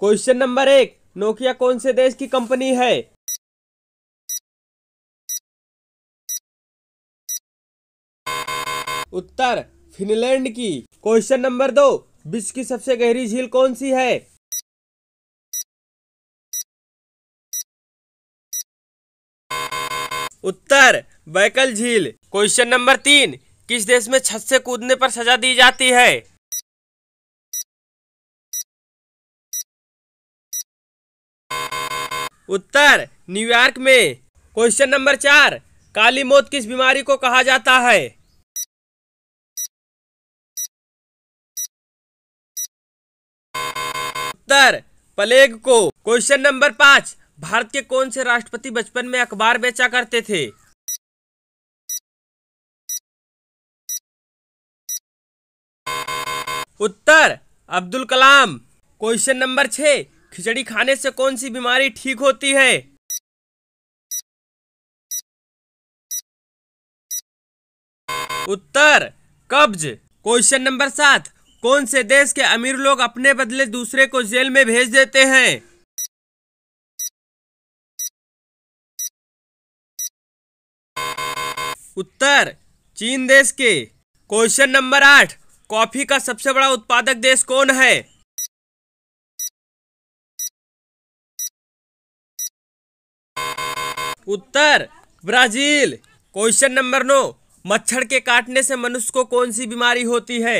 question number एक Nokia कौन से देश की कंपनी है उत्तर फिनलैंड की क्वेश्चन नंबर दो विश्व की सबसे गहरी झील कौन सी है उत्तर बैकल झील क्वेश्चन नंबर तीन किस देश में छत से कूदने पर सजा दी जाती है उत्तर न्यूयॉर्क में क्वेश्चन नंबर चार काली मौत किस बीमारी को कहा जाता है उत्तर प्लेग को क्वेश्चन नंबर पांच भारत के कौन से राष्ट्रपति बचपन में अखबार बेचा करते थे उत्तर अब्दुल कलाम क्वेश्चन नंबर छह खिचड़ी खाने से कौन सी बीमारी ठीक होती है उत्तर कब्ज क्वेश्चन नंबर सात कौन से देश के अमीर लोग अपने बदले दूसरे को जेल में भेज देते हैं उत्तर चीन देश के क्वेश्चन नंबर आठ कॉफी का सबसे बड़ा उत्पादक देश कौन है उत्तर ब्राजील क्वेश्चन नंबर नौ मच्छर के काटने से मनुष्य को कौन सी बीमारी होती है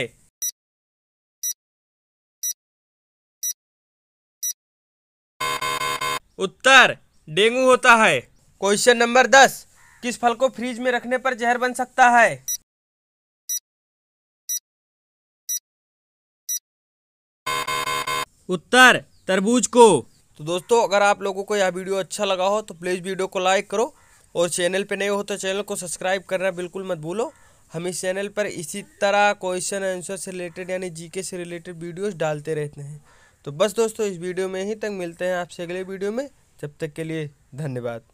उत्तर डेंगू होता है क्वेश्चन नंबर दस किस फल को फ्रीज में रखने पर जहर बन सकता है उत्तर तरबूज को तो दोस्तों अगर आप लोगों को यह वीडियो अच्छा लगा हो तो प्लीज़ वीडियो को लाइक करो और चैनल पर नए हो तो चैनल को सब्सक्राइब करना बिल्कुल मत भूलो हम इस चैनल पर इसी तरह क्वेश्चन आंसर से रिलेटेड यानी जीके से रिलेटेड वीडियोस डालते रहते हैं तो बस दोस्तों इस वीडियो में ही तक मिलते हैं आपसे अगले वीडियो में जब तक के लिए धन्यवाद